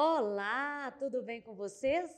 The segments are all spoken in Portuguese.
Olá, tudo bem com vocês?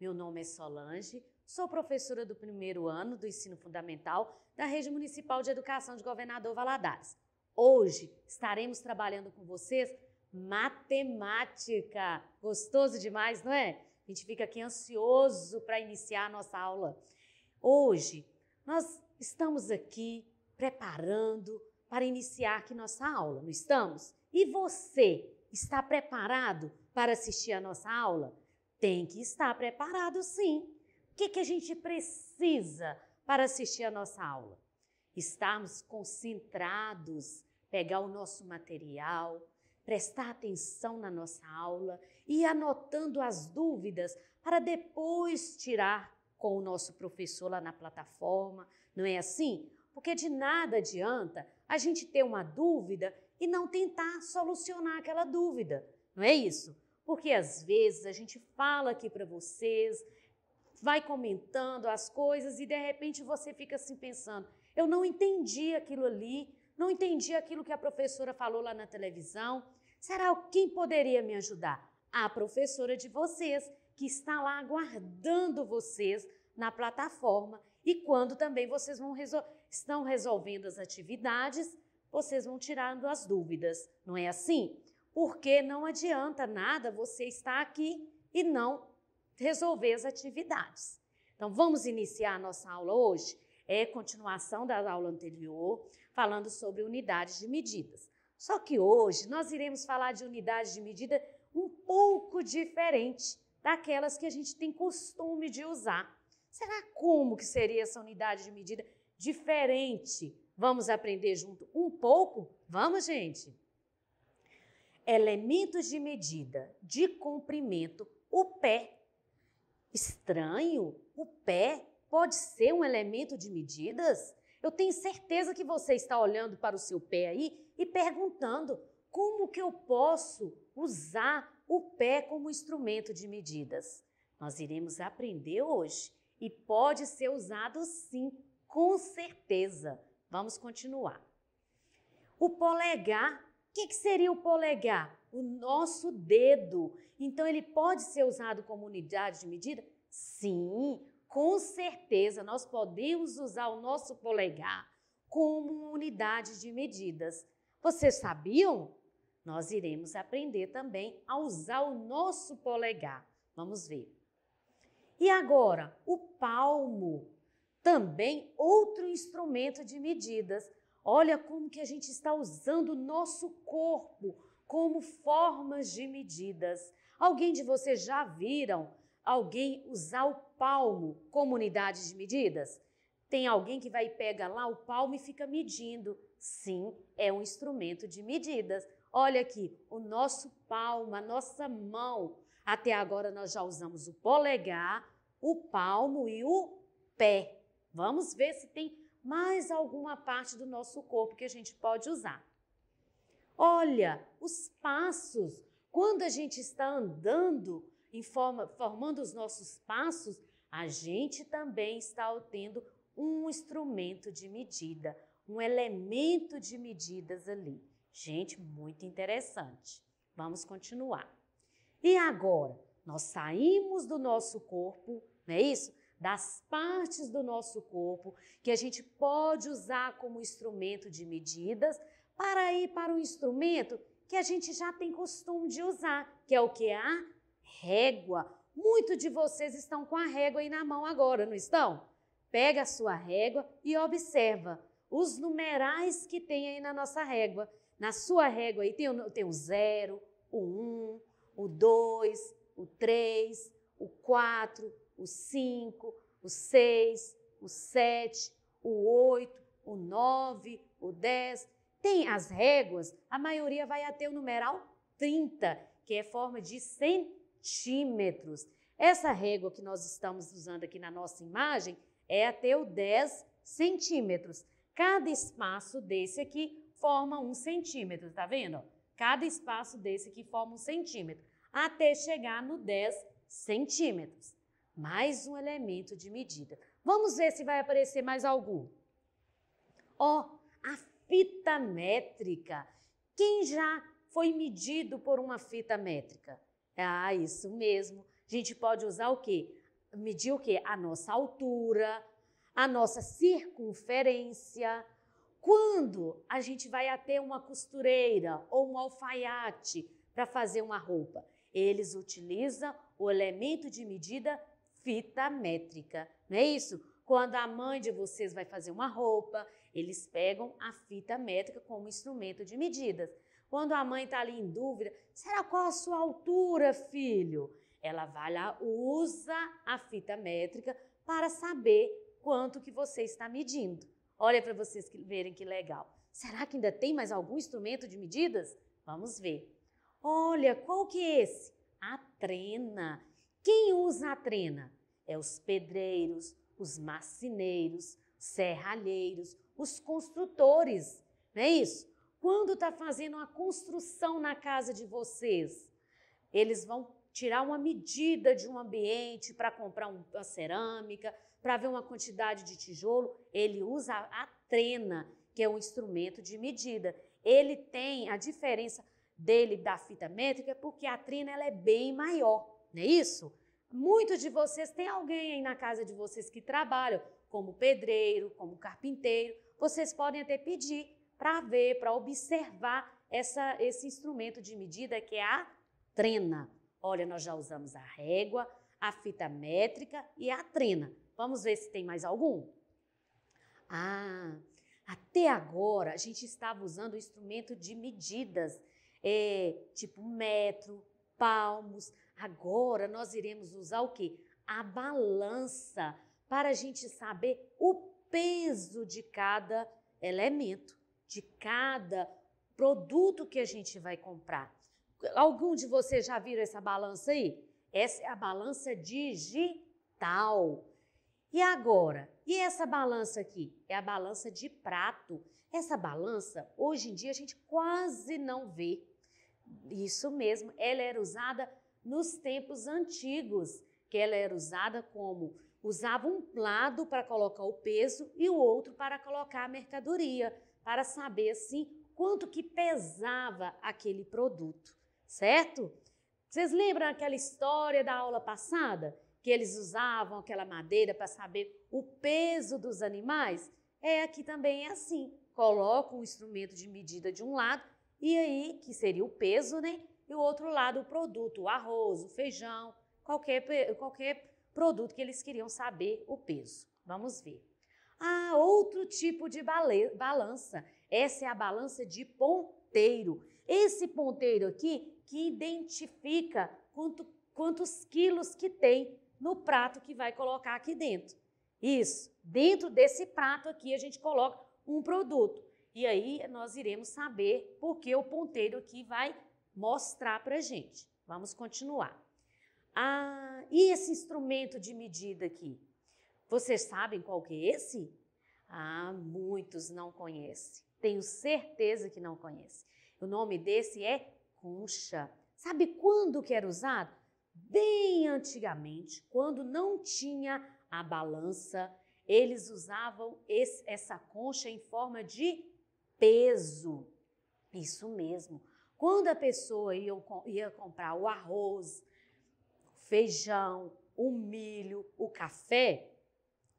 Meu nome é Solange, sou professora do primeiro ano do ensino fundamental da Rede Municipal de Educação de Governador Valadares. Hoje estaremos trabalhando com vocês matemática. Gostoso demais, não é? A gente fica aqui ansioso para iniciar a nossa aula. Hoje nós estamos aqui preparando para iniciar aqui nossa aula, não estamos? E você está preparado para assistir a nossa aula? Tem que estar preparado, sim. O que, que a gente precisa para assistir a nossa aula? Estarmos concentrados, pegar o nosso material, prestar atenção na nossa aula e anotando as dúvidas para depois tirar com o nosso professor lá na plataforma, não é assim? Porque de nada adianta a gente ter uma dúvida e não tentar solucionar aquela dúvida, não é isso? Porque às vezes a gente fala aqui para vocês, vai comentando as coisas e de repente você fica assim pensando: eu não entendi aquilo ali, não entendi aquilo que a professora falou lá na televisão. Será quem poderia me ajudar? A professora de vocês, que está lá aguardando vocês na plataforma e quando também vocês vão resol estão resolvendo as atividades, vocês vão tirando as dúvidas, não é assim? porque não adianta nada você estar aqui e não resolver as atividades. Então, vamos iniciar a nossa aula hoje? É continuação da aula anterior, falando sobre unidades de medidas. Só que hoje nós iremos falar de unidades de medida um pouco diferente daquelas que a gente tem costume de usar. Será como que seria essa unidade de medida diferente? Vamos aprender junto um pouco? Vamos, gente! elementos de medida, de comprimento, o pé. Estranho, o pé pode ser um elemento de medidas? Eu tenho certeza que você está olhando para o seu pé aí e perguntando como que eu posso usar o pé como instrumento de medidas. Nós iremos aprender hoje e pode ser usado sim, com certeza. Vamos continuar. O polegar que, que seria o polegar? O nosso dedo. Então, ele pode ser usado como unidade de medida? Sim, com certeza. Nós podemos usar o nosso polegar como unidade de medidas. Vocês sabiam? Nós iremos aprender também a usar o nosso polegar. Vamos ver. E agora, o palmo, também outro instrumento de medidas. Olha como que a gente está usando o nosso corpo como formas de medidas. Alguém de vocês já viram alguém usar o palmo como unidade de medidas? Tem alguém que vai e pega lá o palmo e fica medindo. Sim, é um instrumento de medidas. Olha aqui, o nosso palmo, a nossa mão. Até agora nós já usamos o polegar, o palmo e o pé. Vamos ver se tem mais alguma parte do nosso corpo que a gente pode usar. Olha, os passos. Quando a gente está andando, forma, formando os nossos passos, a gente também está obtendo um instrumento de medida, um elemento de medidas ali. Gente, muito interessante. Vamos continuar. E agora, nós saímos do nosso corpo, não é isso? das partes do nosso corpo que a gente pode usar como instrumento de medidas para ir para um instrumento que a gente já tem costume de usar, que é o que? A régua. Muitos de vocês estão com a régua aí na mão agora, não estão? Pega a sua régua e observa os numerais que tem aí na nossa régua. Na sua régua aí tem o, tem o 0, o 1, um, o 2, o 3, o 4, o 5, o 6, o 7, o 8, o 9, o 10. Tem as réguas, a maioria vai até o numeral 30, que é forma de centímetros. Essa régua que nós estamos usando aqui na nossa imagem é até o 10 centímetros. Cada espaço desse aqui forma um centímetro, tá vendo? Cada espaço desse aqui forma um centímetro, até chegar no 10 centímetros. Mais um elemento de medida. Vamos ver se vai aparecer mais algum. Ó, oh, a fita métrica. Quem já foi medido por uma fita métrica? Ah, isso mesmo. A gente pode usar o quê? Medir o quê? A nossa altura, a nossa circunferência. Quando a gente vai até uma costureira ou um alfaiate para fazer uma roupa? Eles utilizam o elemento de medida fita métrica, não é isso? Quando a mãe de vocês vai fazer uma roupa, eles pegam a fita métrica como instrumento de medidas. Quando a mãe está ali em dúvida, será qual a sua altura, filho? Ela vai lá, usa a fita métrica para saber quanto que você está medindo. Olha para vocês verem que legal. Será que ainda tem mais algum instrumento de medidas? Vamos ver. Olha, qual que é esse? A trena. Quem usa a trena? É os pedreiros, os macineiros, serralheiros, os construtores, não é isso? Quando está fazendo uma construção na casa de vocês, eles vão tirar uma medida de um ambiente para comprar uma cerâmica, para ver uma quantidade de tijolo, ele usa a trena, que é um instrumento de medida. Ele tem a diferença dele da fita métrica porque a trena ela é bem maior não é isso? Muitos de vocês têm alguém aí na casa de vocês que trabalha como pedreiro, como carpinteiro. Vocês podem até pedir para ver, para observar essa, esse instrumento de medida que é a trena. Olha, nós já usamos a régua, a fita métrica e a trena. Vamos ver se tem mais algum? Ah, até agora a gente estava usando o instrumento de medidas, é, tipo metro, palmos. Agora nós iremos usar o que? A balança para a gente saber o peso de cada elemento, de cada produto que a gente vai comprar. Algum de vocês já viram essa balança aí? Essa é a balança digital. E agora? E essa balança aqui? É a balança de prato. Essa balança, hoje em dia, a gente quase não vê. Isso mesmo, ela era usada nos tempos antigos, que ela era usada como usava um lado para colocar o peso e o outro para colocar a mercadoria, para saber assim quanto que pesava aquele produto, certo? Vocês lembram aquela história da aula passada? Que eles usavam aquela madeira para saber o peso dos animais? É aqui também é assim: coloca o instrumento de medida de um lado e aí, que seria o peso, né? e o outro lado o produto, o arroz, o feijão, qualquer, qualquer produto que eles queriam saber o peso. Vamos ver. Ah, outro tipo de balança. Essa é a balança de ponteiro. Esse ponteiro aqui que identifica quanto, quantos quilos que tem no prato que vai colocar aqui dentro. Isso. Dentro desse prato aqui a gente coloca um produto. E aí nós iremos saber porque o ponteiro aqui vai mostrar para a gente. Vamos continuar. Ah, e esse instrumento de medida aqui? Vocês sabem qual que é esse? Ah, muitos não conhecem. Tenho certeza que não conhecem. O nome desse é concha. Sabe quando que era usado? Bem antigamente, quando não tinha a balança, eles usavam esse, essa concha em forma de peso. Isso mesmo. Quando a pessoa ia, ia comprar o arroz, o feijão, o milho, o café,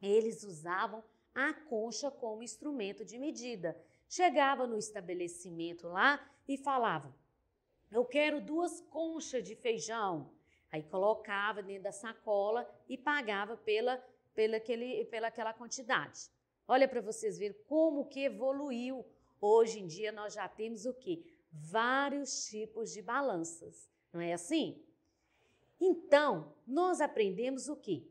eles usavam a concha como instrumento de medida. Chegava no estabelecimento lá e falava: Eu quero duas conchas de feijão. Aí colocava dentro da sacola e pagava pela, pela, aquele, pela aquela quantidade. Olha para vocês verem como que evoluiu. Hoje em dia nós já temos o quê? vários tipos de balanças, não é assim? Então, nós aprendemos o quê?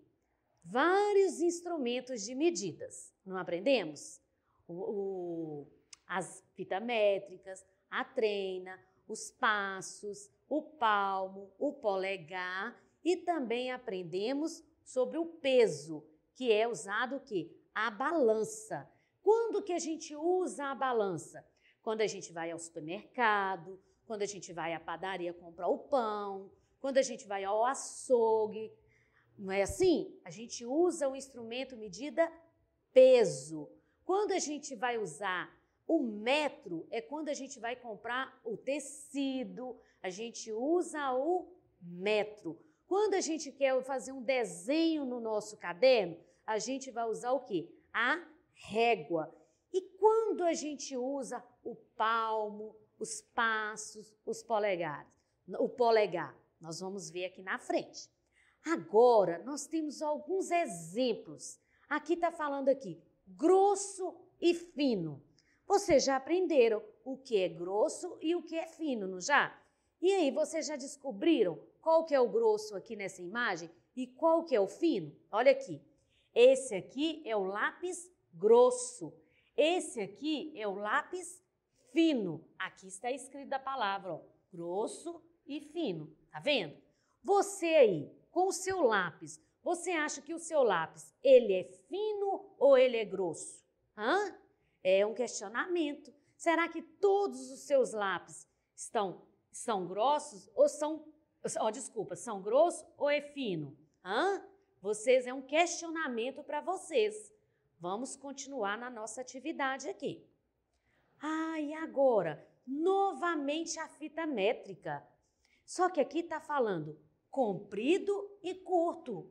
Vários instrumentos de medidas, não aprendemos? O, o, as fitas métricas, a treina, os passos, o palmo, o polegar e também aprendemos sobre o peso, que é usado o quê? A balança. Quando que a gente usa a balança? quando a gente vai ao supermercado, quando a gente vai à padaria comprar o pão, quando a gente vai ao açougue. Não é assim? A gente usa o instrumento medida peso. Quando a gente vai usar o metro, é quando a gente vai comprar o tecido, a gente usa o metro. Quando a gente quer fazer um desenho no nosso caderno, a gente vai usar o que? A régua. E quando a gente usa o palmo, os passos, os polegares, o polegar. Nós vamos ver aqui na frente. Agora, nós temos alguns exemplos. Aqui está falando aqui, grosso e fino. Vocês já aprenderam o que é grosso e o que é fino, não já? E aí, vocês já descobriram qual que é o grosso aqui nessa imagem e qual que é o fino? Olha aqui. Esse aqui é o lápis grosso. Esse aqui é o lápis fino. Aqui está escrita a palavra, ó, grosso e fino. Tá vendo? Você aí, com o seu lápis, você acha que o seu lápis, ele é fino ou ele é grosso? Hã? É um questionamento. Será que todos os seus lápis estão são grossos ou são, oh, desculpa, são grosso ou é fino? Hã? Vocês é um questionamento para vocês. Vamos continuar na nossa atividade aqui. Ah, e agora? Novamente a fita métrica. Só que aqui está falando comprido e curto.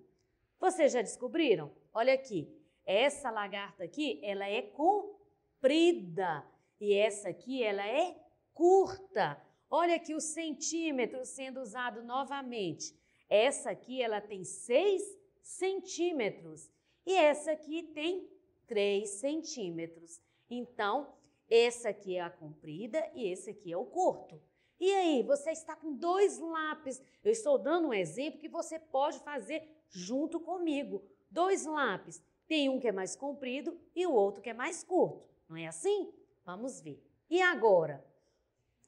Vocês já descobriram? Olha aqui. Essa lagarta aqui, ela é comprida. E essa aqui, ela é curta. Olha aqui o centímetro sendo usado novamente. Essa aqui, ela tem 6 centímetros. E essa aqui tem 3 centímetros. Então, essa aqui é a comprida e esse aqui é o curto. E aí, você está com dois lápis. Eu estou dando um exemplo que você pode fazer junto comigo. Dois lápis. Tem um que é mais comprido e o outro que é mais curto. Não é assim? Vamos ver. E agora?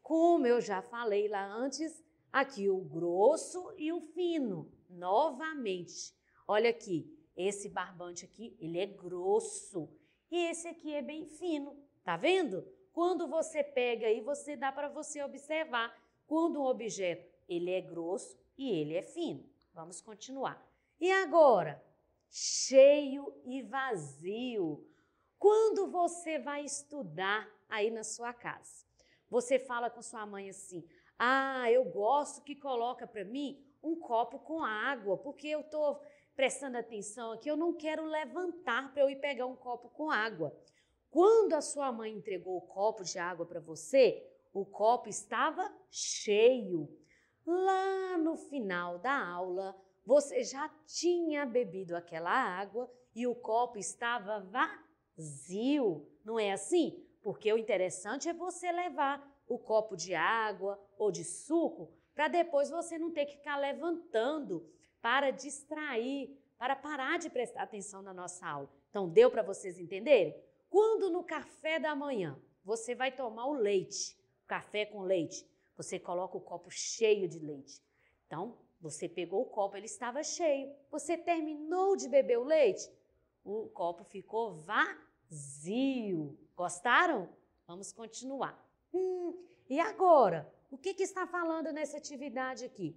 Como eu já falei lá antes, aqui o grosso e o fino. Novamente. Olha aqui, esse barbante aqui, ele é grosso. E esse aqui é bem fino. Tá vendo? Quando você pega e você dá para você observar quando um objeto ele é grosso e ele é fino. Vamos continuar. E agora, cheio e vazio. Quando você vai estudar aí na sua casa, você fala com sua mãe assim: "Ah, eu gosto que coloca para mim um copo com água, porque eu tô prestando atenção aqui, eu não quero levantar para eu ir pegar um copo com água". Quando a sua mãe entregou o copo de água para você, o copo estava cheio. Lá no final da aula, você já tinha bebido aquela água e o copo estava vazio. Não é assim? Porque o interessante é você levar o copo de água ou de suco para depois você não ter que ficar levantando para distrair, para parar de prestar atenção na nossa aula. Então, deu para vocês entenderem? Quando no café da manhã você vai tomar o leite, café com leite, você coloca o copo cheio de leite. Então, você pegou o copo, ele estava cheio. Você terminou de beber o leite, o copo ficou vazio. Gostaram? Vamos continuar. Hum, e agora? O que, que está falando nessa atividade aqui?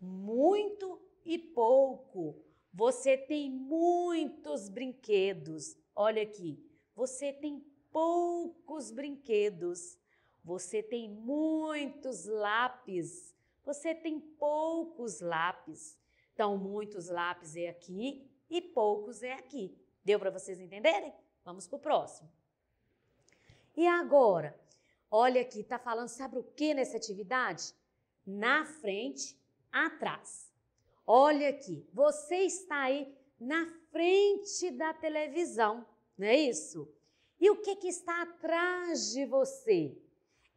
Muito e pouco. Você tem muitos brinquedos. Olha aqui, você tem poucos brinquedos, você tem muitos lápis, você tem poucos lápis. Então, muitos lápis é aqui e poucos é aqui. Deu para vocês entenderem? Vamos para o próximo. E agora, olha aqui, está falando, sabe o que nessa atividade? Na frente, atrás. Olha aqui, você está aí na frente frente da televisão, não é isso? E o que, que está atrás de você?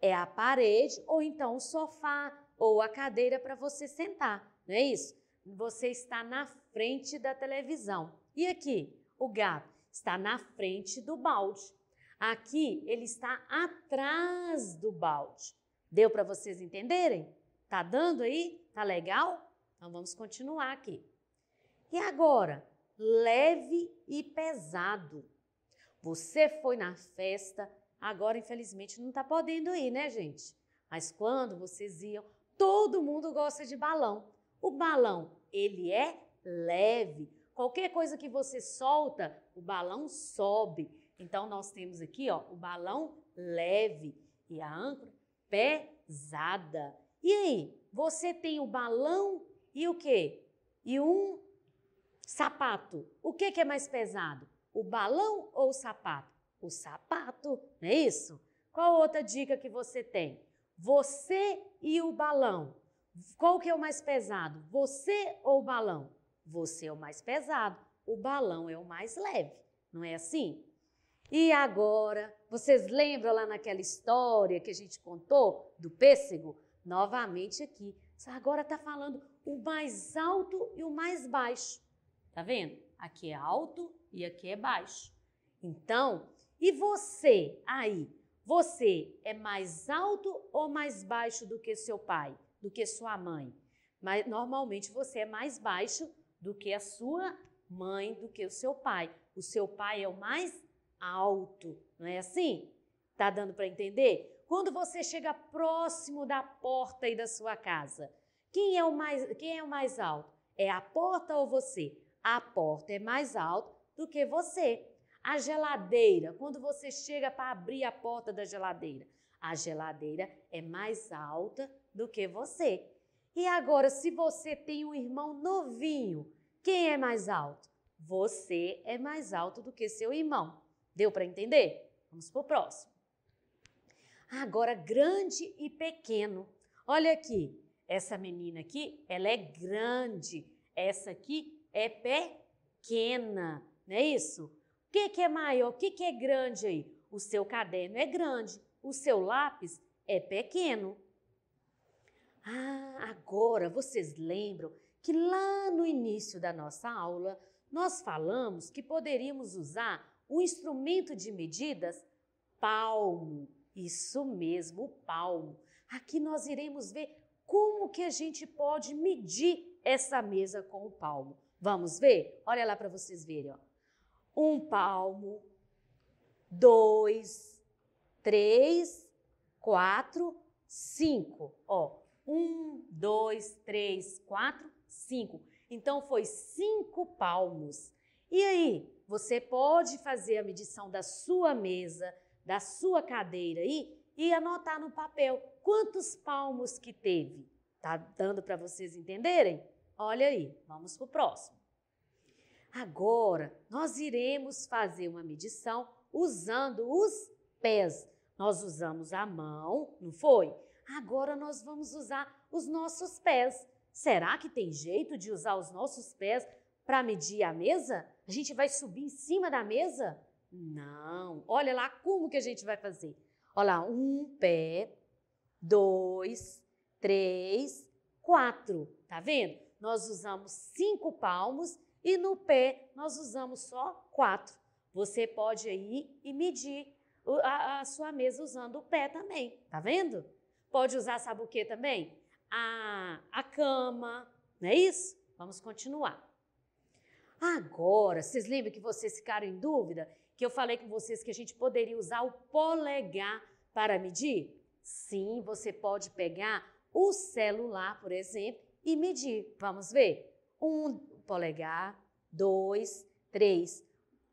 É a parede ou então o sofá ou a cadeira para você sentar, não é isso? Você está na frente da televisão. E aqui, o gato está na frente do balde. Aqui, ele está atrás do balde. Deu para vocês entenderem? Tá dando aí? Tá legal? Então vamos continuar aqui. E agora, leve e pesado. Você foi na festa, agora infelizmente não está podendo ir, né, gente? Mas quando vocês iam, todo mundo gosta de balão. O balão, ele é leve. Qualquer coisa que você solta, o balão sobe. Então nós temos aqui, ó, o balão leve e a âncora pesada. E aí, você tem o balão e o quê? E um Sapato. O que, que é mais pesado? O balão ou o sapato? O sapato, não é isso? Qual outra dica que você tem? Você e o balão. Qual que é o mais pesado? Você ou o balão? Você é o mais pesado, o balão é o mais leve, não é assim? E agora, vocês lembram lá naquela história que a gente contou do pêssego? Novamente aqui. Agora está falando o mais alto e o mais baixo. Tá vendo? Aqui é alto e aqui é baixo. Então, e você aí? Você é mais alto ou mais baixo do que seu pai, do que sua mãe? Mas normalmente você é mais baixo do que a sua mãe, do que o seu pai. O seu pai é o mais alto, não é assim? Tá dando para entender? Quando você chega próximo da porta aí da sua casa, quem é o mais, quem é o mais alto? É a porta ou você? a porta é mais alta do que você. A geladeira, quando você chega para abrir a porta da geladeira, a geladeira é mais alta do que você. E agora, se você tem um irmão novinho, quem é mais alto? Você é mais alto do que seu irmão. Deu para entender? Vamos para o próximo. Agora, grande e pequeno. Olha aqui, essa menina aqui, ela é grande. Essa aqui é pequena, não é isso? O que, que é maior? O que, que é grande aí? O seu caderno é grande, o seu lápis é pequeno. Ah, agora vocês lembram que lá no início da nossa aula nós falamos que poderíamos usar o um instrumento de medidas palmo. Isso mesmo, o palmo. Aqui nós iremos ver como que a gente pode medir essa mesa com o palmo. Vamos ver? Olha lá para vocês verem. Ó. Um palmo, dois, três, quatro, cinco. Ó, um, dois, três, quatro, cinco. Então foi cinco palmos. E aí, você pode fazer a medição da sua mesa, da sua cadeira aí e anotar no papel quantos palmos que teve. Tá dando para vocês entenderem? Olha aí, vamos para o próximo. Agora, nós iremos fazer uma medição usando os pés. Nós usamos a mão, não foi? Agora nós vamos usar os nossos pés. Será que tem jeito de usar os nossos pés para medir a mesa? A gente vai subir em cima da mesa? Não. Olha lá como que a gente vai fazer. Olha lá, um pé, dois, três, quatro. Tá vendo? nós usamos cinco palmos e no pé nós usamos só quatro. Você pode ir e medir a, a sua mesa usando o pé também, tá vendo? Pode usar, sabe o que também? A, a cama, não é isso? Vamos continuar. Agora, vocês lembram que vocês ficaram em dúvida? Que eu falei com vocês que a gente poderia usar o polegar para medir? Sim, você pode pegar o celular, por exemplo, e medir. Vamos ver? Um polegar, dois, três.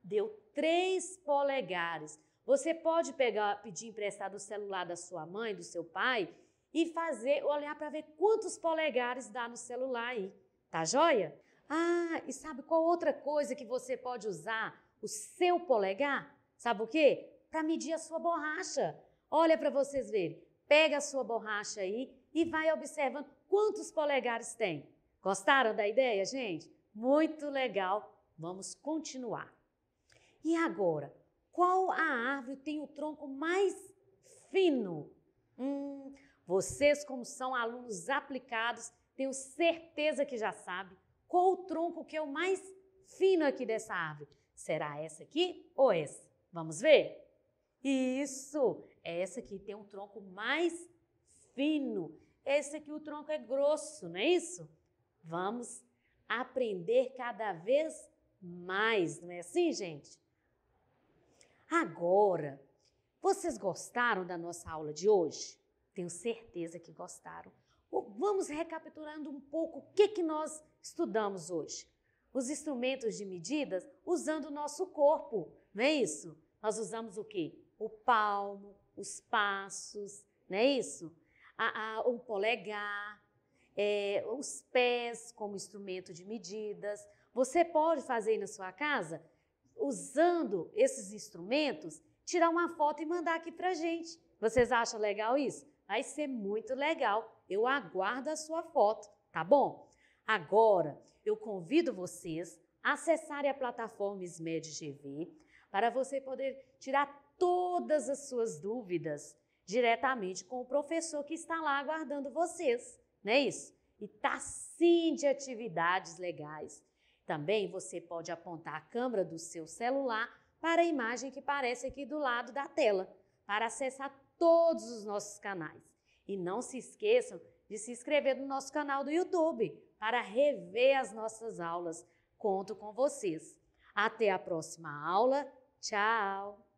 Deu três polegares. Você pode pegar, pedir emprestado o celular da sua mãe, do seu pai e fazer, olhar para ver quantos polegares dá no celular aí. Tá joia? Ah, e sabe qual outra coisa que você pode usar? O seu polegar? Sabe o quê? Para medir a sua borracha. Olha para vocês verem. Pega a sua borracha aí e vai observando quantos polegares tem. Gostaram da ideia, gente? Muito legal. Vamos continuar. E agora, qual a árvore tem o tronco mais fino? Hum, vocês, como são alunos aplicados, tenho certeza que já sabe qual o tronco que é o mais fino aqui dessa árvore. Será essa aqui ou essa? Vamos ver? Isso! É essa que tem um tronco mais fino. É Esse aqui o tronco é grosso, não é isso? Vamos aprender cada vez mais, não é assim, gente? Agora, vocês gostaram da nossa aula de hoje? Tenho certeza que gostaram. Vamos recapitulando um pouco o que, que nós estudamos hoje. Os instrumentos de medidas usando o nosso corpo, não é isso? Nós usamos o quê? O palmo, os passos, não é isso? A, a, o polegar, é, os pés como instrumento de medidas. Você pode fazer na sua casa, usando esses instrumentos, tirar uma foto e mandar aqui para gente. Vocês acham legal isso? Vai ser muito legal. Eu aguardo a sua foto, tá bom? Agora, eu convido vocês a acessarem a plataforma SMED GV para você poder tirar todas as suas dúvidas diretamente com o professor que está lá aguardando vocês, não é isso? E tá sim de atividades legais. Também você pode apontar a câmera do seu celular para a imagem que aparece aqui do lado da tela, para acessar todos os nossos canais. E não se esqueçam de se inscrever no nosso canal do YouTube para rever as nossas aulas. Conto com vocês. Até a próxima aula. Tchau!